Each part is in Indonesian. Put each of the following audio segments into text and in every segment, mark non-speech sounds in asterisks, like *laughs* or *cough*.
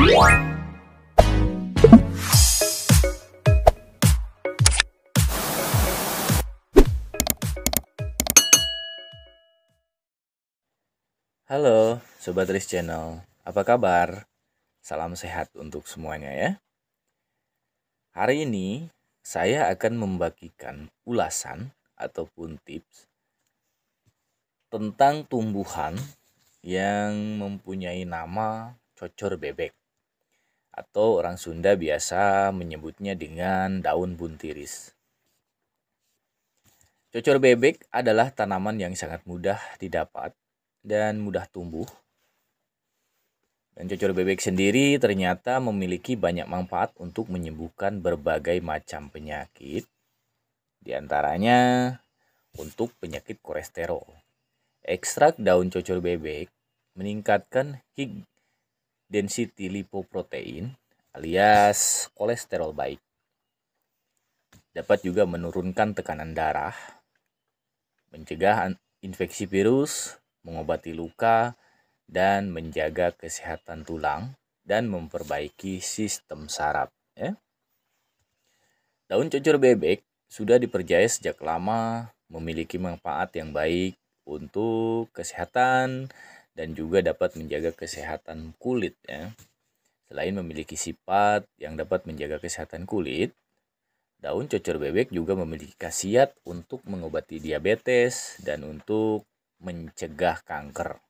Halo, Sobat Riz Channel. Apa kabar? Salam sehat untuk semuanya ya. Hari ini saya akan membagikan ulasan ataupun tips tentang tumbuhan yang mempunyai nama cocor bebek atau orang Sunda biasa menyebutnya dengan daun buntiris. Cocor bebek adalah tanaman yang sangat mudah didapat dan mudah tumbuh. Dan cocor bebek sendiri ternyata memiliki banyak manfaat untuk menyembuhkan berbagai macam penyakit. Di antaranya untuk penyakit kolesterol. Ekstrak daun cocor bebek meningkatkan density lipoprotein alias kolesterol baik. Dapat juga menurunkan tekanan darah, mencegah infeksi virus, mengobati luka, dan menjaga kesehatan tulang dan memperbaiki sistem saraf. Ya. Daun cucur bebek sudah dipercaya sejak lama memiliki manfaat yang baik untuk kesehatan dan juga dapat menjaga kesehatan kulit ya. Selain memiliki sifat yang dapat menjaga kesehatan kulit, daun cocor bebek juga memiliki khasiat untuk mengobati diabetes dan untuk mencegah kanker.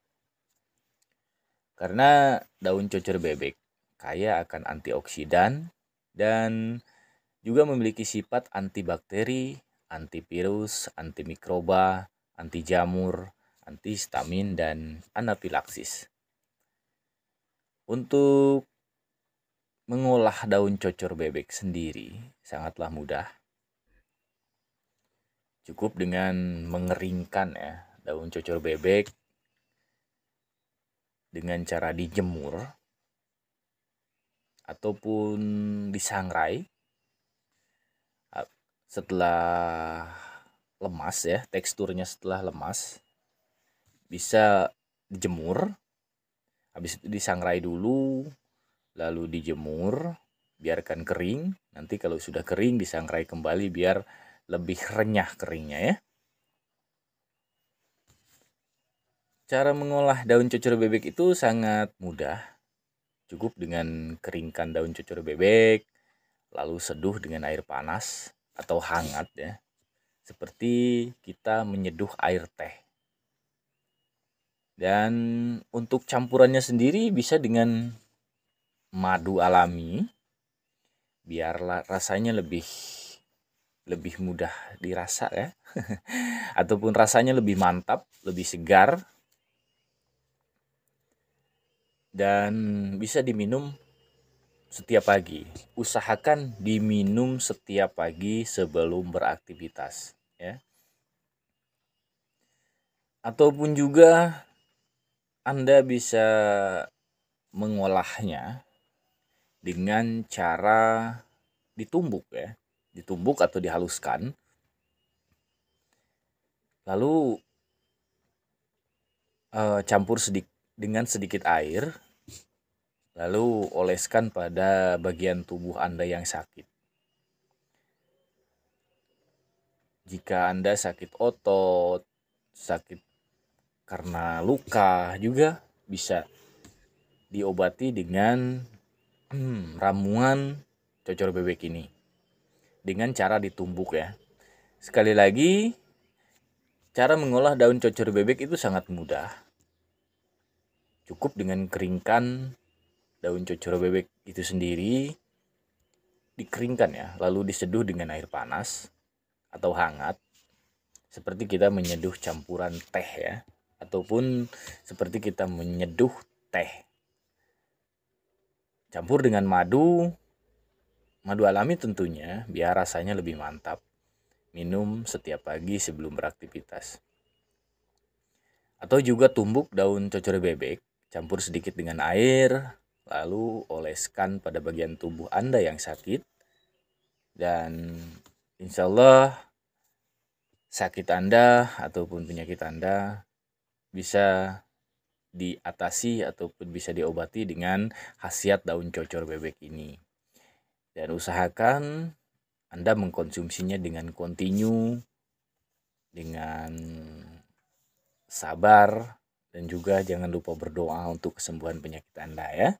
Karena daun cocor bebek kaya akan antioksidan dan juga memiliki sifat antibakteri, antivirus, antimikroba, anti jamur, antihistamin, dan anafilaksis. Untuk mengolah daun cocor bebek sendiri sangatlah mudah. Cukup dengan mengeringkan ya daun cocor bebek dengan cara dijemur ataupun disangrai setelah lemas ya teksturnya setelah lemas bisa dijemur habis itu disangrai dulu lalu dijemur biarkan kering nanti kalau sudah kering disangrai kembali biar lebih renyah keringnya ya cara mengolah daun cucur bebek itu sangat mudah cukup dengan keringkan daun cucur bebek lalu seduh dengan air panas atau hangat ya seperti kita menyeduh air teh dan untuk campurannya sendiri bisa dengan madu alami. Biar rasanya lebih lebih mudah dirasa ya. *laughs* Ataupun rasanya lebih mantap, lebih segar. Dan bisa diminum setiap pagi. Usahakan diminum setiap pagi sebelum beraktivitas ya. Ataupun juga anda bisa mengolahnya dengan cara ditumbuk ya, ditumbuk atau dihaluskan. Lalu uh, campur sedik dengan sedikit air, lalu oleskan pada bagian tubuh Anda yang sakit. Jika Anda sakit otot, sakit karena luka juga bisa diobati dengan hmm, ramuan cocor bebek ini dengan cara ditumbuk ya. Sekali lagi, cara mengolah daun cocor bebek itu sangat mudah. Cukup dengan keringkan daun cocor bebek itu sendiri, dikeringkan ya, lalu diseduh dengan air panas atau hangat, seperti kita menyeduh campuran teh ya ataupun seperti kita menyeduh teh. Campur dengan madu, madu alami tentunya biar rasanya lebih mantap. Minum setiap pagi sebelum beraktivitas. Atau juga tumbuk daun cocor bebek, campur sedikit dengan air, lalu oleskan pada bagian tubuh Anda yang sakit. Dan insya Allah sakit Anda ataupun penyakit Anda bisa diatasi ataupun bisa diobati dengan khasiat daun cocor bebek ini. Dan usahakan Anda mengkonsumsinya dengan kontinu, dengan sabar, dan juga jangan lupa berdoa untuk kesembuhan penyakit Anda ya.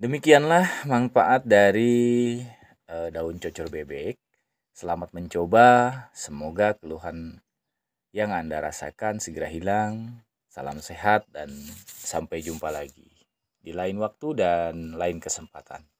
Demikianlah manfaat dari eh, daun cocor bebek. Selamat mencoba, semoga keluhan yang Anda rasakan segera hilang. Salam sehat dan sampai jumpa lagi di lain waktu dan lain kesempatan.